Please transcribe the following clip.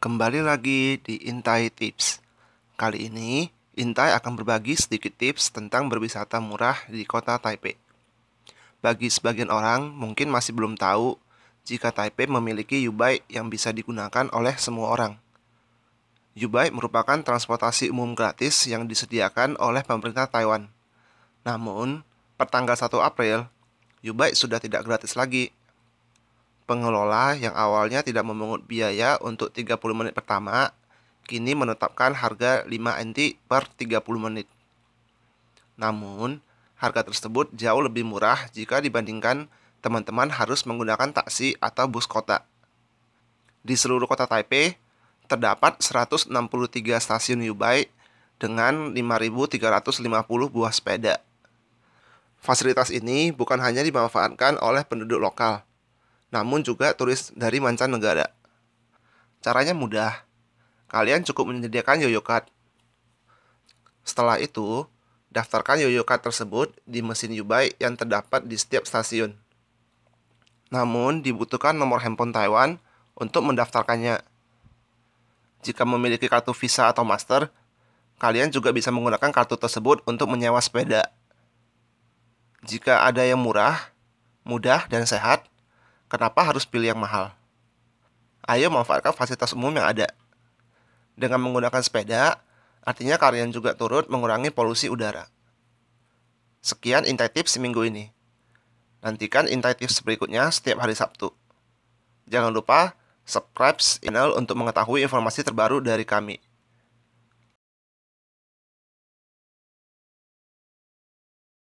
Kembali lagi di Intai Tips. Kali ini, Intai akan berbagi sedikit tips tentang berwisata murah di kota Taipei. Bagi sebagian orang, mungkin masih belum tahu jika Taipei memiliki Yubai yang bisa digunakan oleh semua orang. Yubai merupakan transportasi umum gratis yang disediakan oleh pemerintah Taiwan. Namun, pertanggal 1 April, Yubai sudah tidak gratis lagi – Pengelola yang awalnya tidak memungut biaya untuk 30 menit pertama, kini menetapkan harga 5 NT per 30 menit. Namun, harga tersebut jauh lebih murah jika dibandingkan teman-teman harus menggunakan taksi atau bus kota. Di seluruh kota Taipei, terdapat 163 stasiun Yubai dengan 5.350 buah sepeda. Fasilitas ini bukan hanya dimanfaatkan oleh penduduk lokal, namun juga turis dari mancanegara. Caranya mudah. Kalian cukup menyediakan yoyokat Setelah itu, daftarkan yoyokat tersebut di mesin Yubai yang terdapat di setiap stasiun. Namun, dibutuhkan nomor handphone Taiwan untuk mendaftarkannya. Jika memiliki kartu Visa atau Master, kalian juga bisa menggunakan kartu tersebut untuk menyewa sepeda. Jika ada yang murah, mudah, dan sehat, Kenapa harus pilih yang mahal? Ayo manfaatkan fasilitas umum yang ada. Dengan menggunakan sepeda, artinya kalian juga turut mengurangi polusi udara. Sekian Intai Tips seminggu ini. Nantikan Intai Tips berikutnya setiap hari Sabtu. Jangan lupa subscribe channel untuk mengetahui informasi terbaru dari kami.